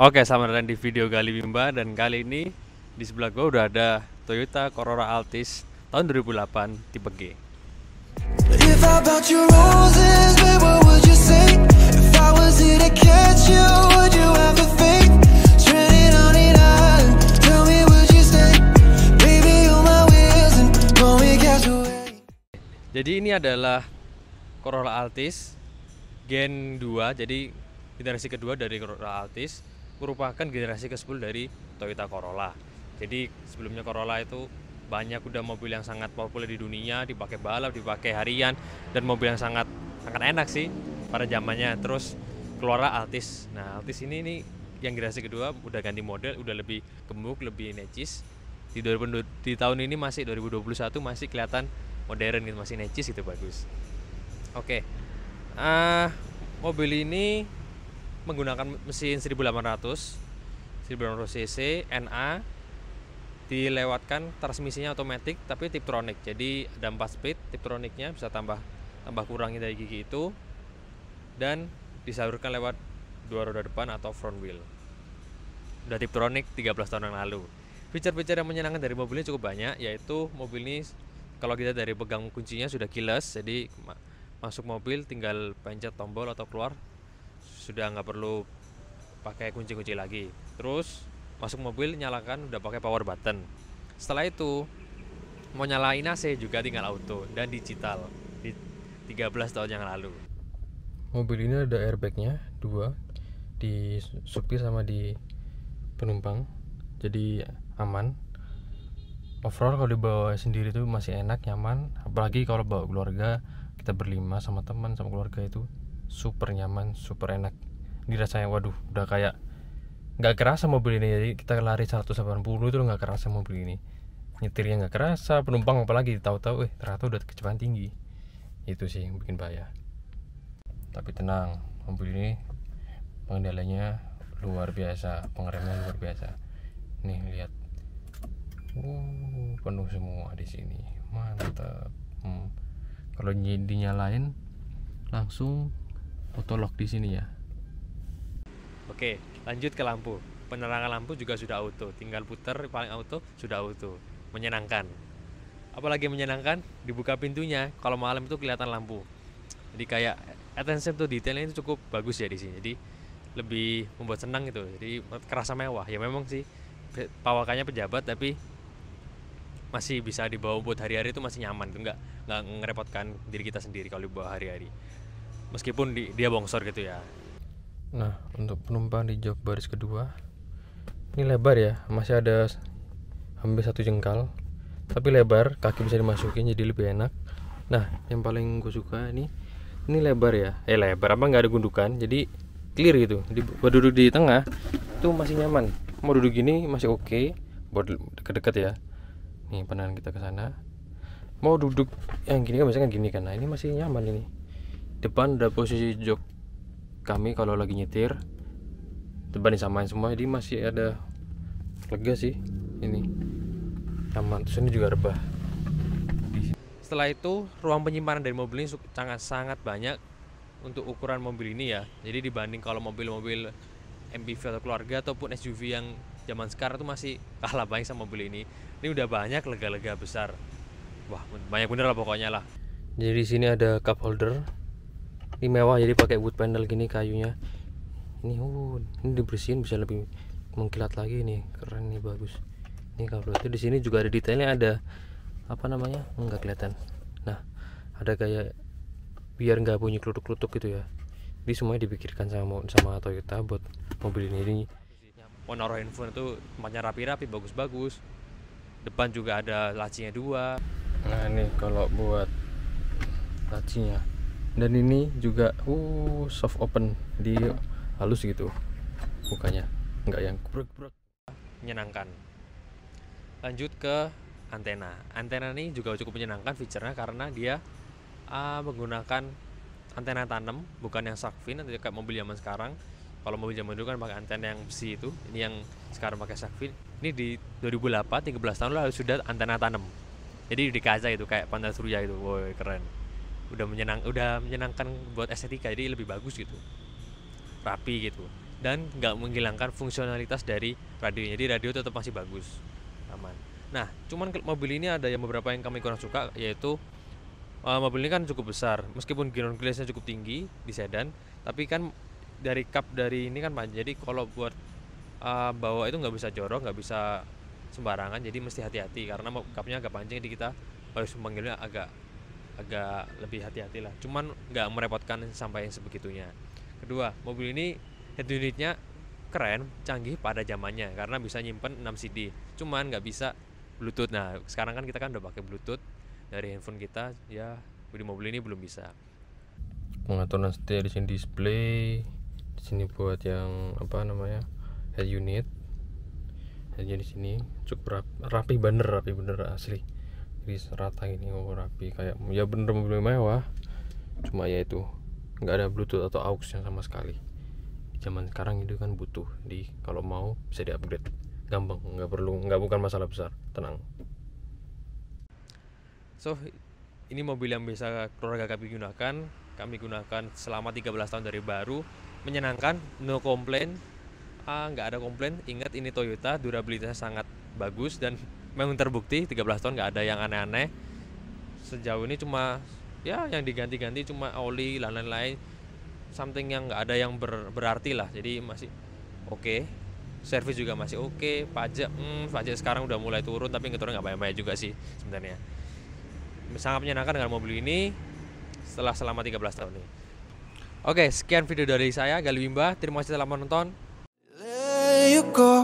Oke, sama datang di video Gali Bimba dan kali ini di sebelah gue udah ada Toyota Corolla Altis tahun 2008 tipe G. Jadi ini adalah Corolla Altis Gen 2, jadi generasi kedua dari Corolla Altis merupakan generasi ke-10 dari Toyota Corolla. Jadi sebelumnya Corolla itu banyak udah mobil yang sangat populer di dunia, dipakai balap, dipakai harian dan mobil yang sangat sangat enak sih pada zamannya. Terus keluar Altis. Nah, Altis ini nih yang generasi kedua udah ganti model, udah lebih gemuk, lebih necis. Di, 2000, di tahun ini masih 2021 masih kelihatan modern gitu, masih necis gitu bagus. Oke. Okay. Uh, mobil ini menggunakan mesin 1800 1800 cc NA dilewatkan transmisinya otomatis tapi tiptronic jadi ada 4 speed tiptronicnya bisa tambah tambah kurangnya dari gigi itu dan disalurkan lewat dua roda depan atau front wheel udah tiptronic 13 tahun yang lalu fitur-fitur yang menyenangkan dari mobil ini cukup banyak yaitu mobil ini kalau kita dari pegang kuncinya sudah keyless jadi masuk mobil tinggal pencet tombol atau keluar sudah nggak perlu pakai kunci-kunci lagi terus masuk mobil nyalakan udah pakai power button setelah itu mau nyalain AC juga tinggal auto dan digital di 13 tahun yang lalu mobil ini ada airbagnya dua di supir sama di penumpang jadi aman overall kalau dibawa sendiri itu masih enak nyaman apalagi kalau bawa keluarga kita berlima sama teman sama keluarga itu super nyaman super enak dirasanya waduh udah kayak nggak kerasa mobil ini jadi kita lari 180 itu nggak kerasa mobil ini nyetirnya nggak kerasa penumpang apalagi tahu-tahu eh ternyata udah kecepatan tinggi itu sih yang bikin bahaya tapi tenang mobil ini pengendalinya luar biasa pengeremnya luar biasa nih lihat uh penuh semua di sini mantap hmm. kalau dinyalain langsung lock di sini ya. Oke, lanjut ke lampu. Penerangan lampu juga sudah auto, tinggal putar paling auto sudah auto. Menyenangkan. Apalagi menyenangkan, dibuka pintunya kalau malam itu kelihatan lampu. Jadi kayak attention to detailnya itu cukup bagus ya di sini. Jadi lebih membuat senang gitu. Jadi kerasa mewah. Ya memang sih pawakannya pejabat tapi masih bisa dibawa buat hari-hari itu masih nyaman tuh nggak nggak ngerepotkan diri kita sendiri kalau dibawa hari-hari meskipun di, dia bongsor gitu ya nah untuk penumpang di jok baris kedua ini lebar ya masih ada hampir satu jengkal tapi lebar kaki bisa dimasukin jadi lebih enak nah yang paling gue suka ini ini lebar ya eh lebar apa nggak ada gundukan jadi clear gitu Jadi buat duduk di tengah itu masih nyaman mau duduk gini masih oke okay. buat deket-deket ya nih pandangan kita ke sana mau duduk yang gini kan biasanya kan gini kan nah ini masih nyaman ini depan ada posisi jok kami kalau lagi nyetir depan disamain semua jadi masih ada lega sih ini aman terus ini juga rebah setelah itu ruang penyimpanan dari mobil ini sangat sangat banyak untuk ukuran mobil ini ya jadi dibanding kalau mobil-mobil MPV atau keluarga ataupun SUV yang zaman sekarang tuh masih kalah banyak sama mobil ini. Ini udah banyak lega-lega besar. Wah, banyak bener lah pokoknya lah. Jadi di sini ada cup holder ini mewah jadi pakai wood panel gini kayunya ini uh, ini dibersihin bisa lebih mengkilat lagi nih keren nih bagus ini kalau itu di sini juga ada detailnya ada apa namanya nggak kelihatan nah ada kayak biar nggak bunyi klutuk-klutuk gitu ya ini semuanya dipikirkan sama sama Toyota buat mobil ini ini mau infun itu tempatnya rapi-rapi bagus-bagus depan juga ada lacinya dua nah ini kalau buat lacinya dan ini juga uh soft open di halus gitu bukanya nggak yang brek brek menyenangkan lanjut ke antena antena ini juga cukup menyenangkan fiturnya karena dia uh, menggunakan antena tanam bukan yang shark fin nanti kayak mobil zaman sekarang kalau mobil zaman dulu kan pakai antena yang besi itu ini yang sekarang pakai shark fin ini di 2008 13 tahun lalu sudah antena tanam jadi di kaca itu kayak pantai surya itu woi keren udah menyenang udah menyenangkan buat estetika jadi lebih bagus gitu rapi gitu dan nggak menghilangkan fungsionalitas dari radio jadi radio tetap masih bagus aman nah cuman mobil ini ada yang beberapa yang kami kurang suka yaitu uh, mobil ini kan cukup besar meskipun ground clearance cukup tinggi di sedan tapi kan dari cup dari ini kan panjang jadi kalau buat uh, bawa itu nggak bisa jorok nggak bisa sembarangan jadi mesti hati-hati karena cupnya agak panjang jadi kita harus memanggilnya agak agak lebih hati-hati lah cuman nggak merepotkan sampai yang sebegitunya kedua mobil ini head unitnya keren canggih pada zamannya karena bisa nyimpen 6 CD cuman nggak bisa bluetooth nah sekarang kan kita kan udah pakai bluetooth dari handphone kita ya di mobil ini belum bisa pengaturan setir di sini display di sini buat yang apa namanya head unit jadi di sini cukup rapi bener rapi bener asli jadi serata ini oh rapi kayak ya bener mobil mewah cuma ya itu nggak ada bluetooth atau aux yang sama sekali di zaman sekarang itu kan butuh di kalau mau bisa di gampang nggak perlu nggak bukan masalah besar tenang so ini mobil yang bisa keluarga kami gunakan kami gunakan selama 13 tahun dari baru menyenangkan no komplain ah nggak ada komplain ingat ini Toyota durabilitasnya sangat bagus dan memang terbukti 13 tahun nggak ada yang aneh-aneh sejauh ini cuma ya yang diganti-ganti cuma oli dan lain-lain something yang nggak ada yang ber, berarti lah jadi masih oke okay. servis juga masih oke okay. pajak hmm, pajak sekarang udah mulai turun tapi nggak turun nggak banyak-banyak juga sih sebenarnya sangat menyenangkan dengan mobil ini setelah selama 13 tahun ini oke okay, sekian video dari saya Galwimba terima kasih telah menonton Let you go.